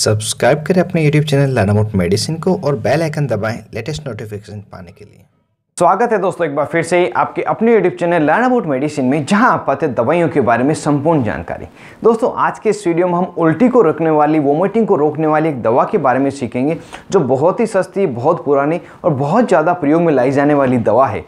subscribe करें अपने YouTube channel लानामोट medicine को और बेल आइकन दबाएं लेटेस्ट नोटिफिकेशन पाने के लिए स्वागत है दोस्तों एक बार फिर से आपके अपने YouTube channel learn about medicine में जहां आप पाते दवाइयों के बारे में संपूर्ण जानकारी दोस्तों आज के इस वीडियो में हम उल्टी को रोकने वाली वोमिटिंग को रोकने वाली एक दवा के बारे में सीखेंगे जो बहुत ही सस्ती बहुत पुरानी और बहुत ज़्यादा प्रयोग में लाई जाने वाली दवा है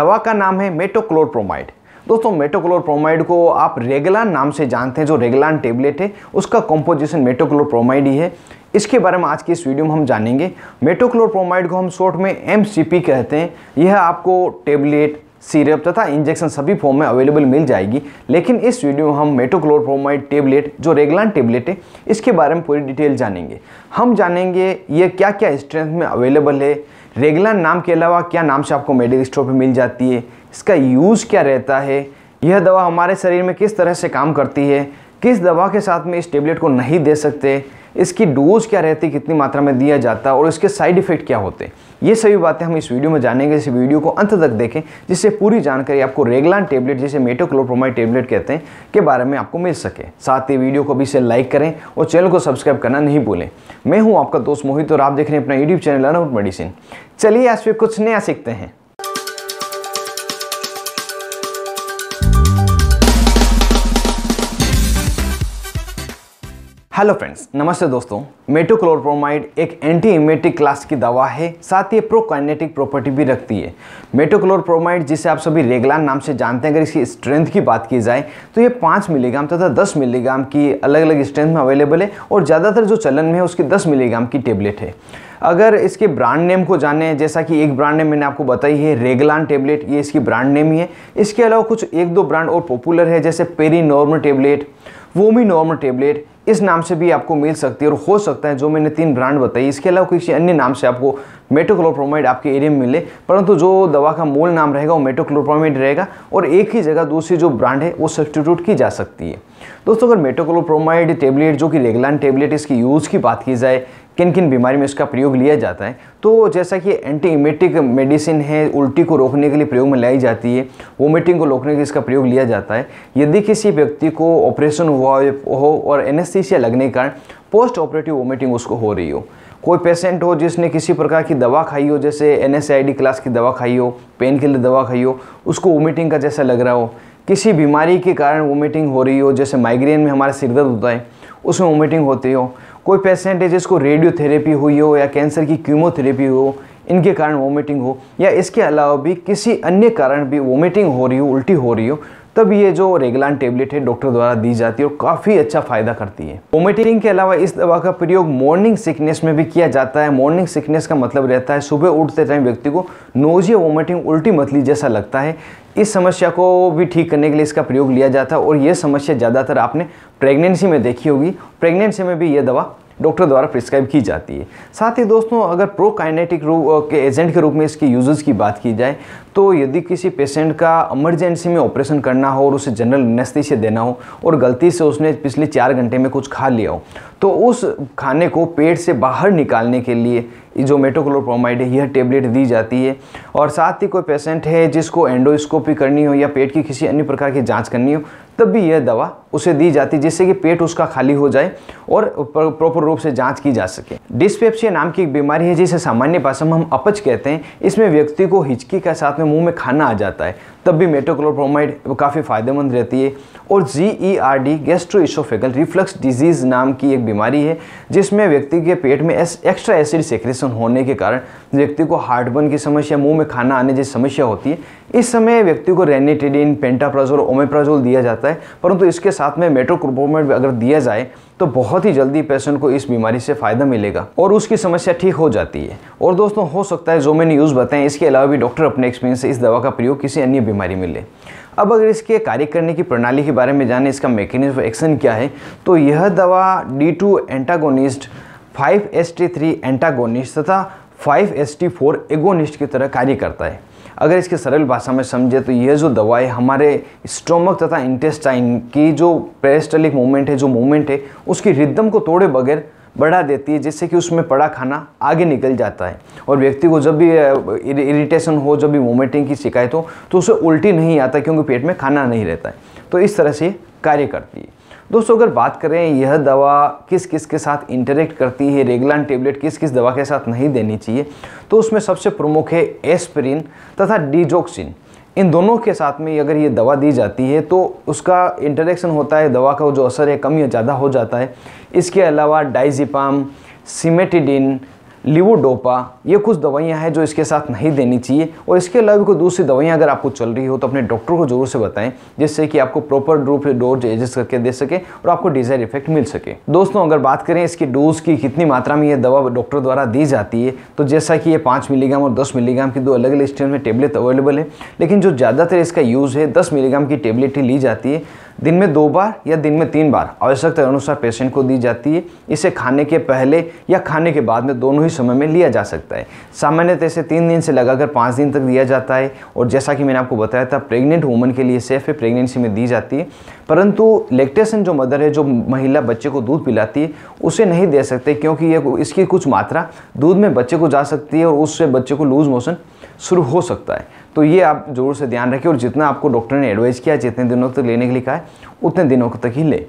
दवा का नाम है मेटोक्लोरप्रोमाइड दोस्तों मेटोक्लोर प्रोमाइड को आप रेगलान नाम से जानते हैं जो रेगलान टेबलेट है उसका कॉम्पोजिशन मेटोक्लोर प्रोमाइड ही है इसके बारे में आज की इस वीडियो में हम जानेंगे मेटोक्लोर को हम शॉर्ट में एम कहते हैं यह आपको टेबलेट सीरप तथा इंजेक्शन सभी फॉर्म में अवेलेबल मिल जाएगी लेकिन इस वीडियो में हम मेटोक्लोरप्रोमाइड टेबलेट जो रेगलान टेबलेट है इसके बारे में पूरी डिटेल जानेंगे हम जानेंगे ये क्या क्या स्ट्रेंथ में अवेलेबल है रेगलान नाम के अलावा क्या नाम से आपको मेडिकल स्टोर पर मिल जाती है इसका यूज़ क्या रहता है यह दवा हमारे शरीर में किस तरह से काम करती है किस दवा के साथ में इस टेबलेट को नहीं दे सकते इसकी डोज क्या रहती है कितनी मात्रा में दिया जाता और इसके साइड इफ़ेक्ट क्या होते ये सभी बातें हम इस वीडियो में जानेंगे इस वीडियो को अंत तक देखें जिससे पूरी जानकारी आपको रेगलान टेबलेट जिसे मेटोक्लोप्रोमाइड टेबलेट कहते हैं के बारे में आपको मिल सके साथ ही वीडियो को भी इसे लाइक करें और चैनल को सब्सक्राइब करना नहीं भूलें मैं हूँ आपका दोस्त मोहित और आप देख रहे हैं अपना यूट्यूब चैनल अनाउट मेडिसिन चलिए आज फिर कुछ नया सीखते हैं हेलो फ्रेंड्स नमस्ते दोस्तों मेटोक्लोरप्रोमाइड एक एंटी इमेटिक क्लास की दवा है साथ ही प्रोकाइनेटिक प्रॉपर्टी भी रखती है मेटोक्लोरप्रोमाइड जिसे आप सभी रेगलान नाम से जानते हैं अगर इसकी स्ट्रेंथ की बात की जाए तो ये पाँच मिलीग्राम तथा दस मिलीग्राम की अलग अलग स्ट्रेंथ में अवेलेबल है और ज़्यादातर जो चलन में है उसकी दस मिलीग्राम की टेबलेट है अगर इसके ब्रांड नेम को जाने जैसा कि एक ब्रांड नेम मैंने आपको बताई है रेगलान टेबलेट ये इसकी ब्रांड नेम ही है इसके अलावा कुछ एक दो ब्रांड और पॉपुलर है जैसे Perinorm tablet Vominorm tablet इस नाम से भी आपको मिल सकती है और हो सकता है जो मैंने तीन ब्रांड बताई इसके अलावा किसी अन्य नाम से आपको मेटोक्लोप्रोमाइड आपके एरिया में मिले परंतु जो दवा का मूल नाम रहेगा वो मेटोक्लोप्रोमाइड रहेगा और एक ही जगह दूसरी जो ब्रांड है वो सब्सटीट्यूट की जा सकती है दोस्तों अगर मेटोक्लोप्रोमाइड टेबलेट जो कि रेगलान टेबलेट इसकी यूज़ की बात की जाए किन किन बीमारी में इसका प्रयोग लिया जाता है तो जैसा कि एंटी इमेटिक मेडिसिन है उल्टी को रोकने के लिए प्रयोग में लाई जाती है वोमिटिंग को रोकने के लिए इसका प्रयोग लिया जाता है यदि किसी व्यक्ति को ऑपरेशन हुआ हो और एनेस्थीसिया लगने के कारण पोस्ट ऑपरेटिव वोमिटिंग उसको हो रही हो कोई पेशेंट हो जिसने किसी प्रकार की दवा खाई हो जैसे एन क्लास की दवा खाई हो पेन किलर दवा खाई हो उसको वोमिटिंग का जैसा लग रहा हो किसी बीमारी के कारण वोमिटिंग हो रही हो जैसे माइग्रेन में हमारा सिरदर्द होता है उसमें वोमिटिंग होती हो कोई पेशेंट है जिसको रेडियोथेरेपी हुई हो या कैंसर की कीमोथेरेपी हो इनके कारण वोमिटिंग हो या इसके अलावा भी किसी अन्य कारण भी वोमिटिंग हो रही हो उल्टी हो रही हो तब ये जो रेगलान टेबलेट है डॉक्टर द्वारा दी जाती है और काफ़ी अच्छा फायदा करती है वोमिटिंग के अलावा इस दवा का प्रयोग मॉर्निंग सिकनेस में भी किया जाता है मॉर्निंग सिकनेस का मतलब रहता है सुबह उठते टाइम व्यक्ति को नोजिया वोमिटिंग उल्टी मतली जैसा लगता है इस समस्या को भी ठीक करने के लिए इसका प्रयोग लिया जाता है और यह समस्या ज़्यादातर आपने प्रेगनेंसी में देखी होगी प्रेगनेंसी में भी ये दवा डॉक्टर द्वारा प्रिस्क्राइब की जाती है साथ ही दोस्तों अगर प्रोकाइनेटिक रूप के एजेंट के रूप में इसके यूजेस की बात की जाए तो यदि किसी पेशेंट का इमरजेंसी में ऑपरेशन करना हो और उसे जनरल नस्ती से देना हो और गलती से उसने पिछले चार घंटे में कुछ खा लिया हो तो उस खाने को पेट से बाहर निकालने के लिए जो मेटोक्लोप्रोमाइड है यह टेबलेट दी जाती है और साथ ही कोई पेशेंट है जिसको एंडोस्कोपी करनी हो या पेट की किसी अन्य प्रकार की जाँच करनी हो तब भी यह दवा उसे दी जाती जिससे कि पेट उसका खाली हो जाए और प्रॉपर रूप से जांच की जा सके डिस्पेप्सिया नाम की एक बीमारी है जिसे सामान्य भाषा में हम अपच कहते हैं इसमें व्यक्ति को हिचकी के साथ में मुंह में खाना आ जाता है तब भी मेटोक्लोप्रोमाइड काफ़ी फायदेमंद रहती है और G E R D gastroesophageal reflux disease नाम की एक बीमारी है जिसमें व्यक्ति के पेट में एस, एक्स्ट्रा एसिड सेक्रेशन होने के कारण व्यक्ति को हार्टबर्न की समस्या मुंह में खाना आने जैसी समस्या होती है इस समय व्यक्ति को रेनिटेडिन पेंटाप्राजोल ओमेप्राजोल दिया जाता है परंतु तो इसके साथ में मेट्रोक्रोपोमेट अगर दिया जाए तो बहुत ही जल्दी पेशेंट को इस बीमारी से फ़ायदा मिलेगा और उसकी समस्या ठीक हो जाती है और दोस्तों हो सकता है जो मैंने यूज़ बताएं इसके अलावा भी डॉक्टर अपने एक्सपीरियंस से इस दवा का प्रयोग किसी अन्य बीमारी में ले अब अगर इसके कार्य करने की प्रणाली के बारे में जाने इसका मेकेनिज्म एक्शन क्या है तो यह दवा D two antagonist five S T three antagonist तथा five S T four agonist की तरह कार्य करता है अगर इसके सरल भाषा में समझे तो ये जो दवाई हमारे स्टोमक तथा इंटेस्टाइन की जो पेरेस्टलिक मूवमेंट है जो मूवमेंट है उसकी रिदम को तोड़े बगैर बढ़ा देती है जिससे कि उसमें पड़ा खाना आगे निकल जाता है और व्यक्ति को जब भी इरिटेशन हो जब भी वोमिटिंग की शिकायत हो तो उसे उल्टी नहीं आता क्योंकि पेट में खाना नहीं रहता है तो इस तरह से कार्य करती है दोस्तों अगर बात करें यह दवा किस किस के साथ इंटरेक्ट करती है रेगुलान टेबलेट किस किस दवा के साथ नहीं देनी चाहिए तो उसमें सबसे प्रमुख है एस्पिरिन तथा डिजोक्सिन इन दोनों के साथ में अगर ये दवा दी जाती है तो उसका इंटरेक्शन होता है दवा का जो असर है कम या ज़्यादा हो जाता है इसके अलावा डाइजिपाम सीमेटिडिन लिवोडोपा ये कुछ दवाइयाँ हैं जो इसके साथ नहीं देनी चाहिए और इसके अलावा भी कोई दूसरी दवाइयाँ अगर आपको चल रही हो तो अपने डॉक्टर को ज़रूर से बताएं जिससे कि आपको प्रॉपर रूप से डोज एडजस्ट करके दे सके और आपको डिजायर इफेक्ट मिल सके दोस्तों अगर बात करें इसकी डोज की कितनी मात्रा में ये दवा डॉक्टर द्वारा दी जाती है तो जैसा कि ये पाँच मिलीग्राम और दस मिलीग्राम की दो अलग अलग स्टेट में टेबलेट अवेलेबल है लेकिन जो ज़्यादातर इसका यूज़ है दस मिलीग्राम की टेबलेट ही ली जाती है दिन में दो बार या दिन में तीन बार आवश्यकता अनुसार पेशेंट को दी जाती है इसे खाने के पहले या खाने के बाद में दोनों ही समय में लिया जा सकता है सामान्यतः इसे तीन दिन से लगाकर पाँच दिन तक दिया जाता है और जैसा कि मैंने आपको बताया था प्रेग्नेंट वूमन के लिए सेफ है प्रेग्नेंसी में दी जाती है परंतु लेक्टेशन जो मदर है जो महिला बच्चे को दूध पिलाती है उसे नहीं दे सकते क्योंकि ये इसकी कुछ मात्रा दूध में बच्चे को जा सकती है और उससे बच्चे को लूज़ मोशन शुरू हो सकता है तो ये आप ज़रूर से ध्यान रखें और जितना आपको डॉक्टर ने एडवाइज़ किया जितने दिनों तक लेने के लिए कहा है उतने दिनों तक ही लें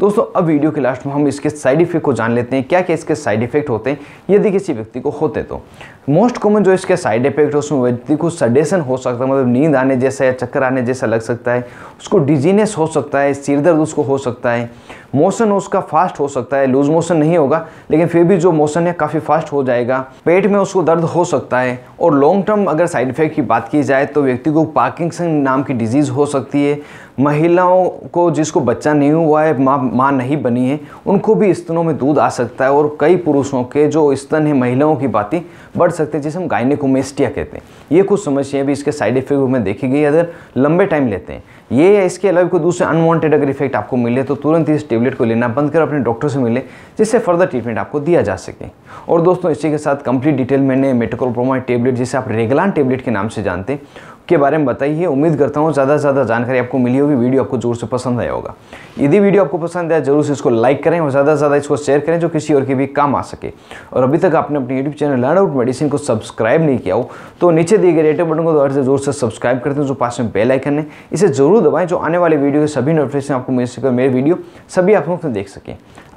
दोस्तों अब वीडियो के लास्ट में हम इसके साइड इफेक्ट को जान लेते हैं क्या क्या इसके साइड इफेक्ट होते हैं यदि किसी व्यक्ति को होते तो मोस्ट कॉमन जो इसके साइड इफेक्ट है उसमें व्यक्ति को सडेशन हो सकता है मतलब नींद आने जैसा या चक्कर आने जैसा लग सकता है उसको डिजीनेस हो सकता है सिर दर्द उसको हो सकता है मोशन उसका फास्ट हो सकता है लूज मोशन नहीं होगा लेकिन फिर भी जो मोशन है काफ़ी फास्ट हो जाएगा पेट में उसको दर्द हो सकता है और लॉन्ग टर्म अगर साइड इफेक्ट की बात की जाए तो व्यक्ति को पार्किंसन नाम की डिजीज़ हो सकती है महिलाओं को जिसको बच्चा नहीं हुआ है माँ माँ नहीं बनी है उनको भी स्तनों में दूध आ सकता है और कई पुरुषों के जो स्तन है महिलाओं की बातें बढ़ सकते हैं जिसे हम गाइनिकोमेस्टिया कहते हैं ये कुछ समस्याएं भी इसके साइड इफेक्ट में देखी गई अगर लंबे टाइम लेते हैं ये या इसके अलावा कोई दूसरे अनवांटेड अगर इफेक्ट आपको मिले तो तुरंत इस टेबलेट को लेना बंद कर अपने डॉक्टर से मिले जिससे फर्दर ट्रीटमेंट आपको दिया जा सके और दोस्तों इसी के साथ कंप्लीट डिटेल मैंने मेटोकोप्रोमा टेबलेट जिसे आप रेगलान टेबलेट के नाम से जानते हैं के बारे में बताइए उम्मीद करता हूँ ज़्यादा से ज़्यादा जानकारी आपको मिली होगी वीडियो आपको जोर से पसंद आया होगा यदि वीडियो आपको पसंद आया जरूर से इसको लाइक करें और ज़्यादा से ज़्यादा इसको शेयर करें जो किसी और के भी काम आ सके और अभी तक आपने अपने YouTube channel learn about medicine को सब्सक्राइब नहीं किया हो तो नीचे दिए गए रेटे बटन को दौर से जोर से सब्सक्राइब करते हैं जो पास में बेल आइकन है इसे जरूर दबाएं जो आने वाले वीडियो के सभी नोटिफिकेशन आपको मिल सके मेरे वीडियो सभी आप लोग देख सकें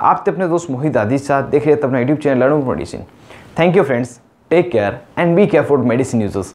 आप तो अपने दोस्त मोहित आदि साथ देख रहे थे अपना YouTube channel learn about medicine thank you friends take care and be care for medicine users